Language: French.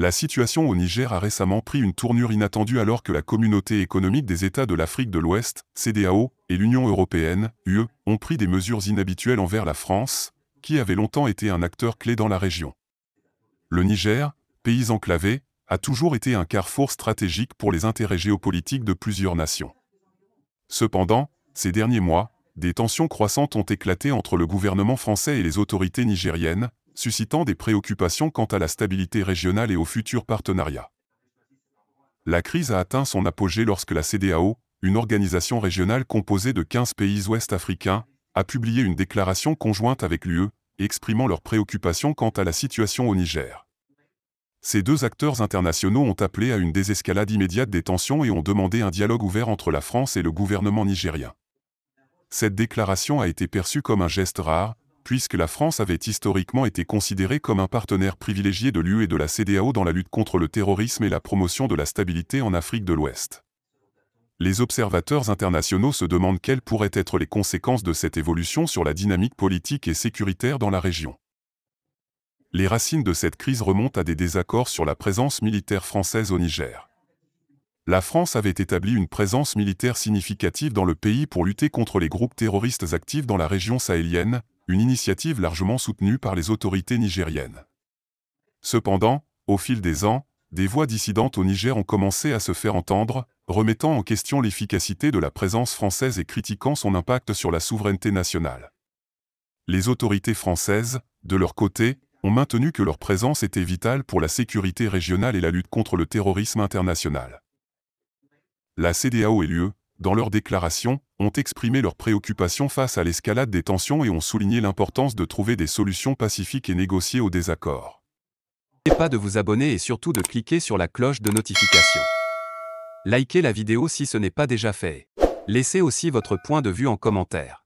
La situation au Niger a récemment pris une tournure inattendue alors que la Communauté économique des États de l'Afrique de l'Ouest, CDAO, et l'Union européenne, UE, ont pris des mesures inhabituelles envers la France, qui avait longtemps été un acteur clé dans la région. Le Niger, pays enclavé, a toujours été un carrefour stratégique pour les intérêts géopolitiques de plusieurs nations. Cependant, ces derniers mois, des tensions croissantes ont éclaté entre le gouvernement français et les autorités nigériennes, suscitant des préoccupations quant à la stabilité régionale et au futur partenariat. La crise a atteint son apogée lorsque la CDAO, une organisation régionale composée de 15 pays ouest-africains, a publié une déclaration conjointe avec l'UE, exprimant leurs préoccupations quant à la situation au Niger. Ces deux acteurs internationaux ont appelé à une désescalade immédiate des tensions et ont demandé un dialogue ouvert entre la France et le gouvernement nigérien. Cette déclaration a été perçue comme un geste rare, puisque la France avait historiquement été considérée comme un partenaire privilégié de l'UE et de la CDAO dans la lutte contre le terrorisme et la promotion de la stabilité en Afrique de l'Ouest. Les observateurs internationaux se demandent quelles pourraient être les conséquences de cette évolution sur la dynamique politique et sécuritaire dans la région. Les racines de cette crise remontent à des désaccords sur la présence militaire française au Niger la France avait établi une présence militaire significative dans le pays pour lutter contre les groupes terroristes actifs dans la région sahélienne, une initiative largement soutenue par les autorités nigériennes. Cependant, au fil des ans, des voix dissidentes au Niger ont commencé à se faire entendre, remettant en question l'efficacité de la présence française et critiquant son impact sur la souveraineté nationale. Les autorités françaises, de leur côté, ont maintenu que leur présence était vitale pour la sécurité régionale et la lutte contre le terrorisme international la CDAO et l'UE, dans leur déclaration, ont exprimé leurs préoccupations face à l'escalade des tensions et ont souligné l'importance de trouver des solutions pacifiques et négociées aux désaccords. N'oubliez pas de vous abonner et surtout de cliquer sur la cloche de notification. Likez la vidéo si ce n'est pas déjà fait. Laissez aussi votre point de vue en commentaire.